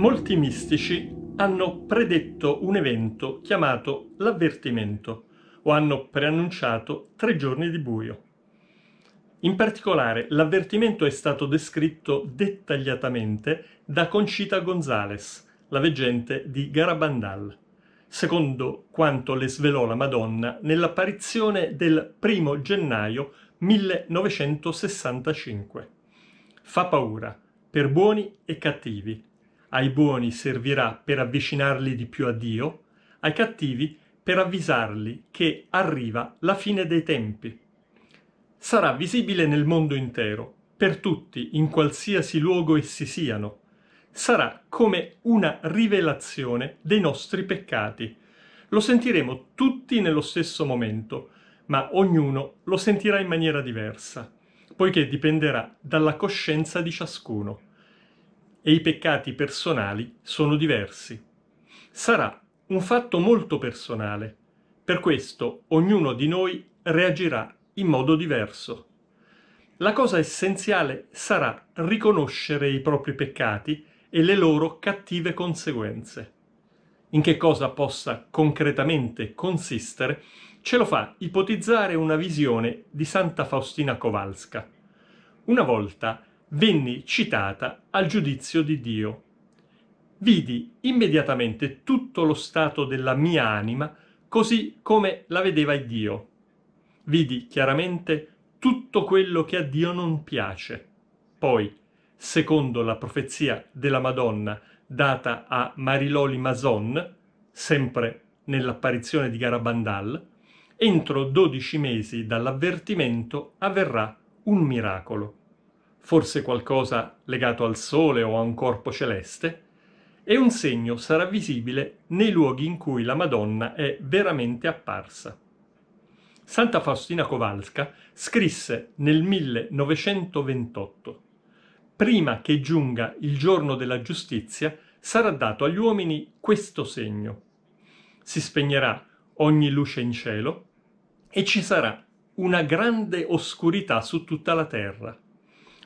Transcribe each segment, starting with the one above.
molti mistici hanno predetto un evento chiamato l'avvertimento o hanno preannunciato tre giorni di buio. In particolare, l'avvertimento è stato descritto dettagliatamente da Concita Gonzales, la veggente di Garabandal, secondo quanto le svelò la Madonna nell'apparizione del primo gennaio 1965. Fa paura per buoni e cattivi, ai buoni servirà per avvicinarli di più a Dio, ai cattivi per avvisarli che arriva la fine dei tempi. Sarà visibile nel mondo intero, per tutti, in qualsiasi luogo essi siano. Sarà come una rivelazione dei nostri peccati. Lo sentiremo tutti nello stesso momento, ma ognuno lo sentirà in maniera diversa, poiché dipenderà dalla coscienza di ciascuno e i peccati personali sono diversi. Sarà un fatto molto personale, per questo ognuno di noi reagirà in modo diverso. La cosa essenziale sarà riconoscere i propri peccati e le loro cattive conseguenze. In che cosa possa concretamente consistere ce lo fa ipotizzare una visione di Santa Faustina Kowalska. Una volta venni citata al giudizio di Dio. Vidi immediatamente tutto lo stato della mia anima così come la vedeva Dio. Vidi chiaramente tutto quello che a Dio non piace. Poi, secondo la profezia della Madonna data a Mariloli Mason, sempre nell'apparizione di Garabandal, entro dodici mesi dall'avvertimento avverrà un miracolo forse qualcosa legato al Sole o a un corpo celeste, e un segno sarà visibile nei luoghi in cui la Madonna è veramente apparsa. Santa Faustina Kowalska scrisse nel 1928 «Prima che giunga il giorno della giustizia sarà dato agli uomini questo segno. Si spegnerà ogni luce in cielo e ci sarà una grande oscurità su tutta la terra»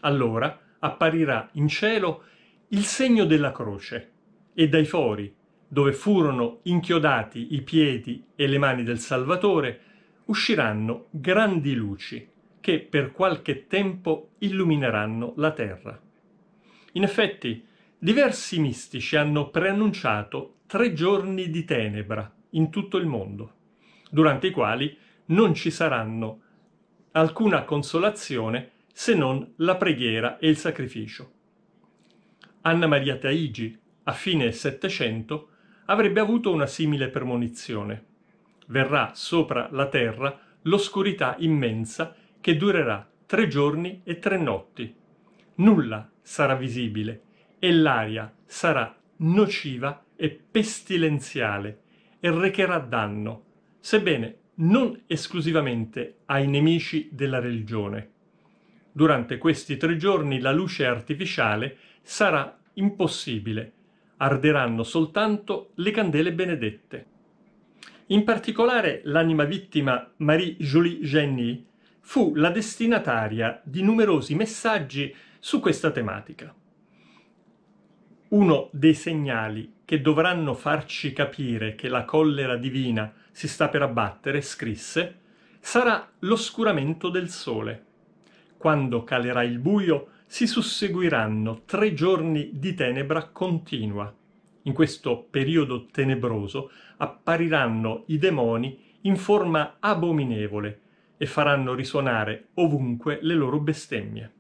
Allora apparirà in cielo il segno della croce e dai fori, dove furono inchiodati i piedi e le mani del Salvatore, usciranno grandi luci che per qualche tempo illumineranno la terra. In effetti, diversi mistici hanno preannunciato tre giorni di tenebra in tutto il mondo, durante i quali non ci saranno alcuna consolazione se non la preghiera e il sacrificio. Anna Maria Taigi, a fine Settecento, avrebbe avuto una simile premonizione. Verrà sopra la terra l'oscurità immensa che durerà tre giorni e tre notti. Nulla sarà visibile e l'aria sarà nociva e pestilenziale e recherà danno, sebbene non esclusivamente ai nemici della religione, Durante questi tre giorni la luce artificiale sarà impossibile, arderanno soltanto le candele benedette. In particolare l'anima vittima Marie-Julie Genny fu la destinataria di numerosi messaggi su questa tematica. Uno dei segnali che dovranno farci capire che la collera divina si sta per abbattere, scrisse, sarà l'oscuramento del sole. Quando calerà il buio, si susseguiranno tre giorni di tenebra continua. In questo periodo tenebroso appariranno i demoni in forma abominevole e faranno risuonare ovunque le loro bestemmie.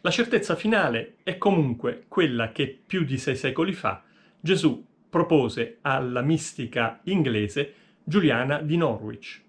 La certezza finale è comunque quella che più di sei secoli fa Gesù propose alla mistica inglese Giuliana di Norwich.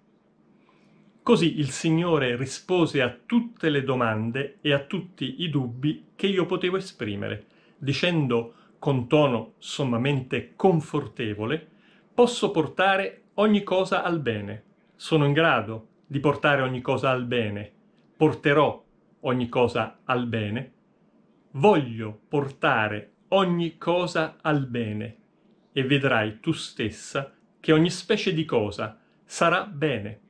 Così il Signore rispose a tutte le domande e a tutti i dubbi che io potevo esprimere, dicendo con tono sommamente confortevole, posso portare ogni cosa al bene, sono in grado di portare ogni cosa al bene, porterò ogni cosa al bene, voglio portare ogni cosa al bene, e vedrai tu stessa che ogni specie di cosa sarà bene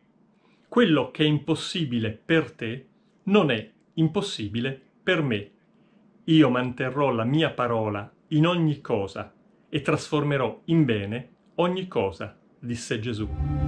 quello che è impossibile per te non è impossibile per me. Io manterrò la mia parola in ogni cosa e trasformerò in bene ogni cosa, disse Gesù.